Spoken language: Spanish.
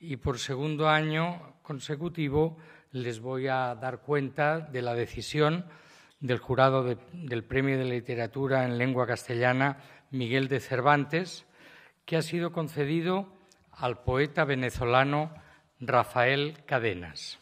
y por segundo año consecutivo les voy a dar cuenta de la decisión del jurado del Premio de Literatura en Lengua Castellana Miguel de Cervantes, que ha sido concedido al poeta venezolano Rafael Cadenas.